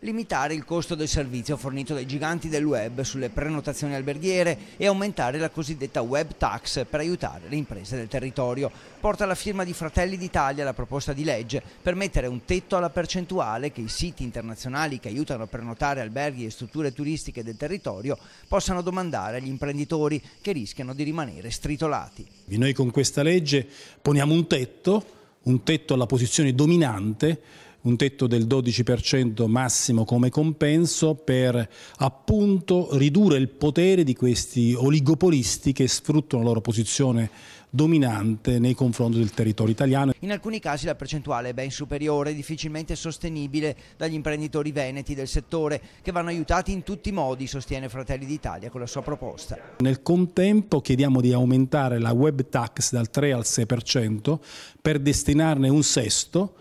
limitare il costo del servizio fornito dai giganti del web sulle prenotazioni alberghiere e aumentare la cosiddetta web tax per aiutare le imprese del territorio. Porta la firma di Fratelli d'Italia la proposta di legge per mettere un tetto alla percentuale che i siti internazionali che aiutano a prenotare alberghi e strutture turistiche del territorio possano domandare agli imprenditori che rischiano di rimanere stritolati. Noi con questa legge poniamo un tetto, un tetto alla posizione dominante un tetto del 12% massimo come compenso per appunto ridurre il potere di questi oligopolisti che sfruttano la loro posizione dominante nei confronti del territorio italiano. In alcuni casi la percentuale è ben superiore, difficilmente sostenibile dagli imprenditori veneti del settore che vanno aiutati in tutti i modi, sostiene Fratelli d'Italia con la sua proposta. Nel contempo chiediamo di aumentare la web tax dal 3 al 6% per destinarne un sesto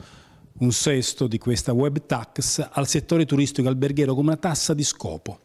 un sesto di questa web tax al settore turistico alberghiero come una tassa di scopo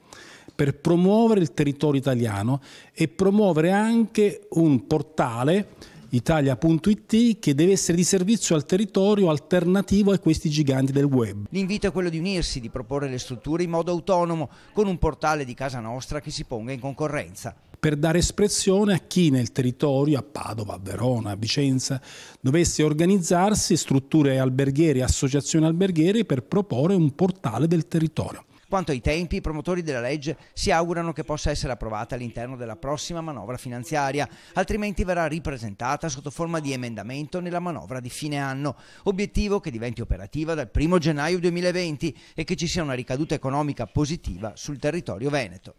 per promuovere il territorio italiano e promuovere anche un portale italia.it che deve essere di servizio al territorio alternativo a questi giganti del web. L'invito è quello di unirsi, di proporre le strutture in modo autonomo con un portale di casa nostra che si ponga in concorrenza per dare espressione a chi nel territorio, a Padova, a Verona, a Vicenza, dovesse organizzarsi strutture alberghiere, associazioni alberghiere per proporre un portale del territorio. Quanto ai tempi, i promotori della legge si augurano che possa essere approvata all'interno della prossima manovra finanziaria, altrimenti verrà ripresentata sotto forma di emendamento nella manovra di fine anno, obiettivo che diventi operativa dal 1 gennaio 2020 e che ci sia una ricaduta economica positiva sul territorio veneto.